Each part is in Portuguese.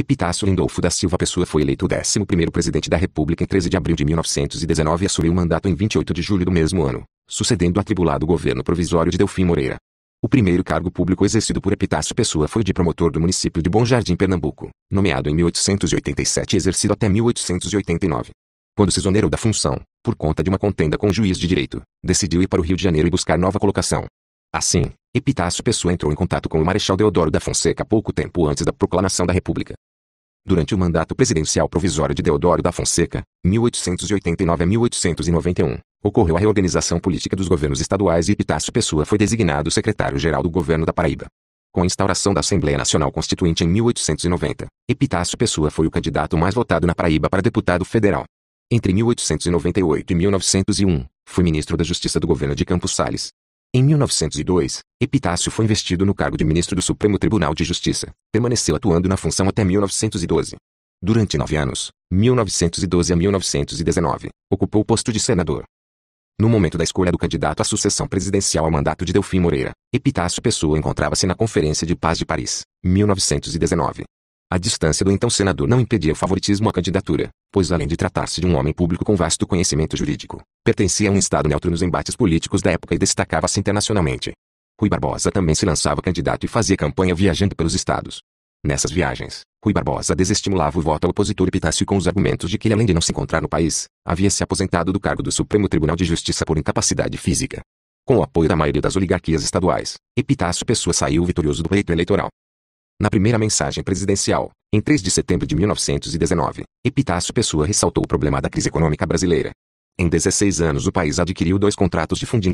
Epitácio Lindolfo da Silva Pessoa foi eleito o 11º presidente da República em 13 de abril de 1919 e assumiu o mandato em 28 de julho do mesmo ano, sucedendo o atribulado governo provisório de Delfim Moreira. O primeiro cargo público exercido por Epitácio Pessoa foi de promotor do município de Bom Jardim, Pernambuco, nomeado em 1887 e exercido até 1889. Quando se exonerou da função, por conta de uma contenda com o juiz de direito, decidiu ir para o Rio de Janeiro e buscar nova colocação. Assim, Epitácio Pessoa entrou em contato com o Marechal Deodoro da Fonseca pouco tempo antes da proclamação da República. Durante o mandato presidencial provisório de Deodoro da Fonseca, 1889 a 1891, ocorreu a reorganização política dos governos estaduais e Epitácio Pessoa foi designado secretário-geral do governo da Paraíba. Com a instauração da Assembleia Nacional Constituinte em 1890, Epitácio Pessoa foi o candidato mais votado na Paraíba para deputado federal. Entre 1898 e 1901, foi ministro da Justiça do governo de Campos Sales, em 1902, Epitácio foi investido no cargo de ministro do Supremo Tribunal de Justiça. Permaneceu atuando na função até 1912. Durante nove anos, 1912 a 1919, ocupou o posto de senador. No momento da escolha do candidato à sucessão presidencial ao mandato de Delfim Moreira, Epitácio Pessoa encontrava-se na Conferência de Paz de Paris, 1919, a distância do então senador não impedia o favoritismo à candidatura, pois além de tratar-se de um homem público com vasto conhecimento jurídico, pertencia a um estado neutro nos embates políticos da época e destacava-se internacionalmente. Rui Barbosa também se lançava candidato e fazia campanha viajando pelos estados. Nessas viagens, Rui Barbosa desestimulava o voto ao opositor Epitácio com os argumentos de que ele além de não se encontrar no país, havia se aposentado do cargo do Supremo Tribunal de Justiça por incapacidade física. Com o apoio da maioria das oligarquias estaduais, Epitácio Pessoa saiu vitorioso do pleito eleitoral. Na primeira mensagem presidencial, em 3 de setembro de 1919, Epitácio Pessoa ressaltou o problema da crise econômica brasileira. Em 16 anos o país adquiriu dois contratos de funding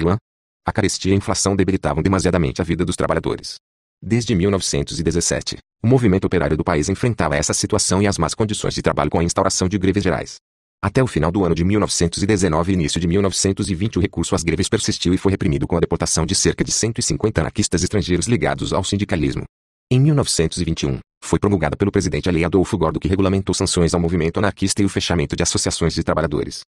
A carestia e a inflação debilitavam demasiadamente a vida dos trabalhadores. Desde 1917, o movimento operário do país enfrentava essa situação e as más condições de trabalho com a instauração de greves gerais. Até o final do ano de 1919 e início de 1920 o recurso às greves persistiu e foi reprimido com a deportação de cerca de 150 anarquistas estrangeiros ligados ao sindicalismo. Em 1921, foi promulgada pelo presidente a Lei Adolfo Gordo que regulamentou sanções ao movimento anarquista e o fechamento de associações de trabalhadores.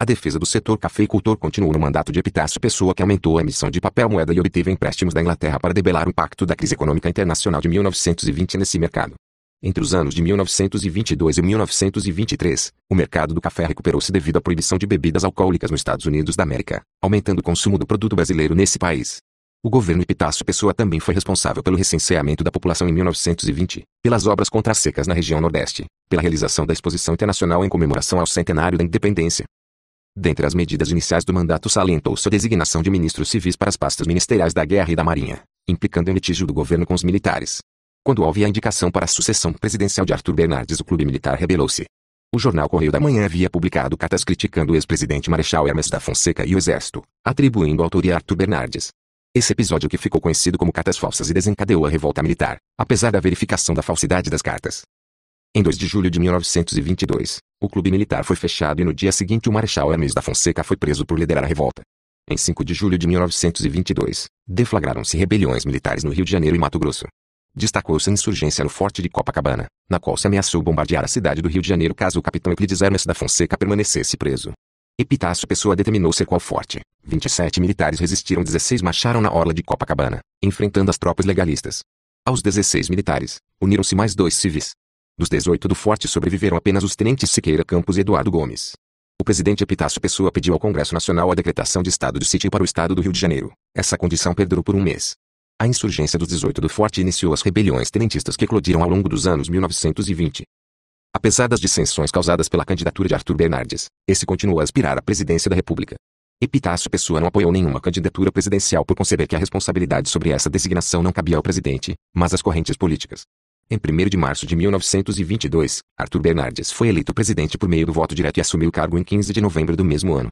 A defesa do setor cafeicultor continuou no mandato de Epitácio Pessoa que aumentou a emissão de papel moeda e obteve empréstimos da Inglaterra para debelar o impacto da crise econômica internacional de 1920 nesse mercado. Entre os anos de 1922 e 1923, o mercado do café recuperou-se devido à proibição de bebidas alcoólicas nos Estados Unidos da América, aumentando o consumo do produto brasileiro nesse país. O governo Epitácio Pessoa também foi responsável pelo recenseamento da população em 1920, pelas obras contra secas na região Nordeste, pela realização da Exposição Internacional em comemoração ao centenário da Independência. Dentre as medidas iniciais do mandato salientou-se a designação de ministros civis para as pastas ministeriais da Guerra e da Marinha, implicando em litígio do governo com os militares. Quando houve a indicação para a sucessão presidencial de Arthur Bernardes, o clube militar rebelou-se. O jornal Correio da Manhã havia publicado cartas criticando o ex-presidente Marechal Hermes da Fonseca e o Exército, atribuindo autoria a Arthur Bernardes, esse episódio que ficou conhecido como Cartas Falsas e desencadeou a revolta militar, apesar da verificação da falsidade das cartas. Em 2 de julho de 1922, o clube militar foi fechado e no dia seguinte o marechal Hermes da Fonseca foi preso por liderar a revolta. Em 5 de julho de 1922, deflagraram-se rebeliões militares no Rio de Janeiro e Mato Grosso. Destacou-se a insurgência no Forte de Copacabana, na qual se ameaçou bombardear a cidade do Rio de Janeiro caso o capitão Euclides Hermes da Fonseca permanecesse preso. Epitácio Pessoa determinou ser qual forte. 27 militares resistiram 16 marcharam na orla de Copacabana, enfrentando as tropas legalistas. Aos 16 militares, uniram-se mais dois civis. Dos 18 do forte sobreviveram apenas os tenentes Siqueira Campos e Eduardo Gomes. O presidente Epitácio Pessoa pediu ao Congresso Nacional a decretação de estado de sítio para o estado do Rio de Janeiro. Essa condição perdurou por um mês. A insurgência dos 18 do forte iniciou as rebeliões tenentistas que eclodiram ao longo dos anos 1920. Apesar das dissensões causadas pela candidatura de Arthur Bernardes, esse continuou a aspirar à presidência da República. Epitácio Pessoa não apoiou nenhuma candidatura presidencial por conceber que a responsabilidade sobre essa designação não cabia ao presidente, mas às correntes políticas. Em 1 de março de 1922, Arthur Bernardes foi eleito presidente por meio do voto direto e assumiu o cargo em 15 de novembro do mesmo ano.